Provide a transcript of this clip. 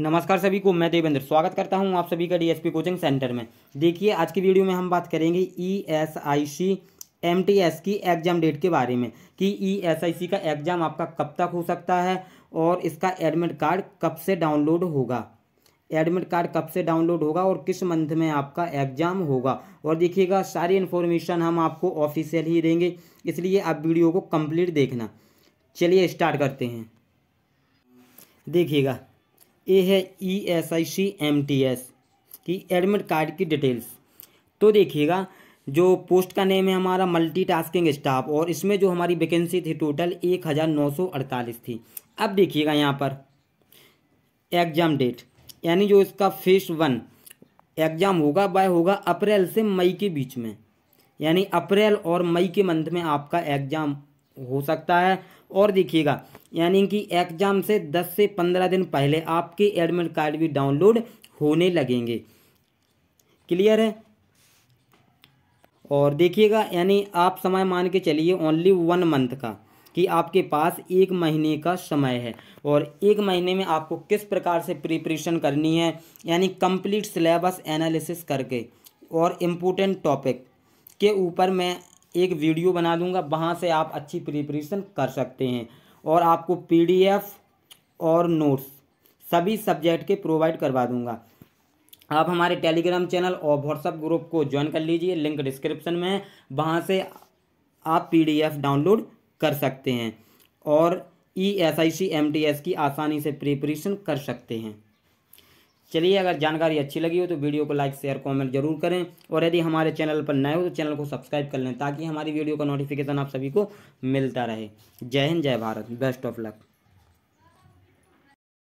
नमस्कार सभी को मैं देवेंद्र स्वागत करता हूं आप सभी का डीएसपी कोचिंग सेंटर में देखिए आज की वीडियो में हम बात करेंगे E S I C M T S की एग्ज़ाम डेट के बारे में कि ई एस आई सी का एग्ज़ाम आपका कब तक हो सकता है और इसका एडमिट कार्ड कब से डाउनलोड होगा एडमिट कार्ड कब से डाउनलोड होगा और किस मंथ में आपका एग्ज़ाम होगा और देखिएगा सारी इन्फॉर्मेशन हम आपको ऑफिशियल ही देंगे इसलिए आप वीडियो को कंप्लीट देखना चलिए स्टार्ट करते हैं देखिएगा ए है E S I C M T S की एडमिट कार्ड की डिटेल्स तो देखिएगा जो पोस्ट का नेम है हमारा मल्टीटास्किंग स्टाफ और इसमें जो हमारी वैकेंसी थी टोटल एक हज़ार नौ सौ अड़तालीस थी अब देखिएगा यहाँ पर एग्ज़ाम डेट यानी जो इसका फेस वन एग्ज़ाम होगा वह होगा अप्रैल से मई के बीच में यानी अप्रैल और मई के मंथ में आपका एग्ज़ाम हो सकता है और देखिएगा यानी कि एग्जाम से 10 से 15 दिन पहले आपके एडमिट कार्ड भी डाउनलोड होने लगेंगे क्लियर है और देखिएगा यानी आप समय मान के चलिए ओनली वन मंथ का कि आपके पास एक महीने का समय है और एक महीने में आपको किस प्रकार से प्रिपरेशन करनी है यानी कंप्लीट सिलेबस एनालिसिस करके और इम्पोर्टेंट टॉपिक के ऊपर मैं एक वीडियो बना दूंगा वहाँ से आप अच्छी प्रिपरेशन कर सकते हैं और आपको पीडीएफ और नोट्स सभी सब्जेक्ट के प्रोवाइड करवा दूंगा आप हमारे टेलीग्राम चैनल और व्हाट्सएप ग्रुप को ज्वाइन कर लीजिए लिंक डिस्क्रिप्शन में है वहाँ से आप पीडीएफ डाउनलोड कर सकते हैं और E S I C M T S की आसानी से प्रिपरेशन कर सकते हैं चलिए अगर जानकारी अच्छी लगी हो तो वीडियो को लाइक शेयर कमेंट जरूर करें और यदि हमारे चैनल पर नए हो तो चैनल को सब्सक्राइब कर लें ताकि हमारी वीडियो का नोटिफिकेशन आप सभी को मिलता रहे जय हिंद जय भारत बेस्ट ऑफ लक